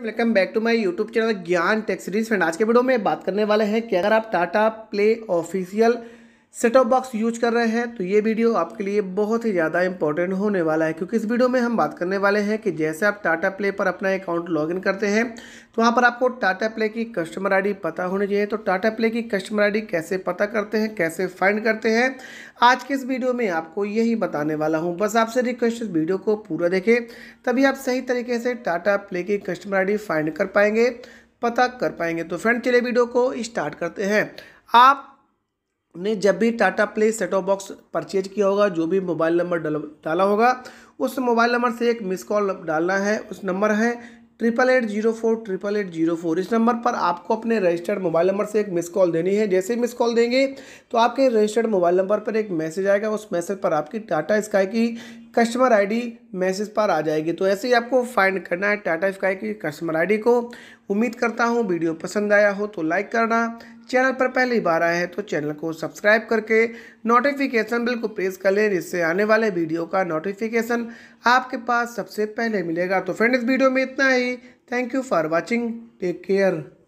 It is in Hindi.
welcome back to my YouTube channel Gyan tech series series friend आज के वीडियो में बात करने वाले हैं कि अगर आप Tata Play official set off box use कर रहे हैं तो ये वीडियो आपके लिए बहुत ही ज़्यादा इंपॉर्टेंट होने वाला है क्योंकि इस वीडियो में हम बात करने वाले हैं कि जैसे आप टाटा प्ले पर अपना अकाउंट लॉगिन करते हैं तो वहाँ पर आपको टाटा प्ले की कस्टमर आईडी पता होनी चाहिए तो टाटा प्ले की कस्टमर आईडी कैसे पता करते हैं कैसे फाइंड करते हैं आज के इस वीडियो में आपको यही बताने वाला हूँ बस आपसे रिक्वेस्ट वीडियो को पूरा देखें तभी आप सही तरीके से टाटा प्ले की कस्टमर आई फाइंड कर पाएंगे पता कर पाएंगे तो फ्रेंड चलिए वीडियो को स्टार्ट करते हैं आप ने जब भी Tata Play off box purchase किया होगा जो भी मोबाइल नंबर डाला होगा उस मोबाइल नंबर से एक मिस कॉल डालना है उस नंबर है triple eight zero four triple eight zero four इस नंबर पर आपको अपने रजिस्टर्ड मोबाइल नंबर से एक मिस कॉल देनी है जैसे मिस कॉल देंगे तो आपके रजिस्टर्ड मोबाइल नंबर पर एक मैसेज आएगा उस मैसेज पर आपकी टाटा स्काई की कस्टमर आईडी मैसेज पर आ जाएगी तो ऐसे ही आपको फाइंड करना है टाटा स्काई की कस्टमर आईडी को उम्मीद करता हूँ वीडियो पसंद आया हो तो लाइक करना चैनल पर पहली बार आए हैं तो चैनल को सब्सक्राइब करके नोटिफिकेशन बिल को प्रेस कर लें जिससे आने वाले वीडियो का नोटिफिकेशन आपके पास सबसे पहले मिलेगा तो फ्रेंड इस वीडियो में इतना ही thank you for watching take care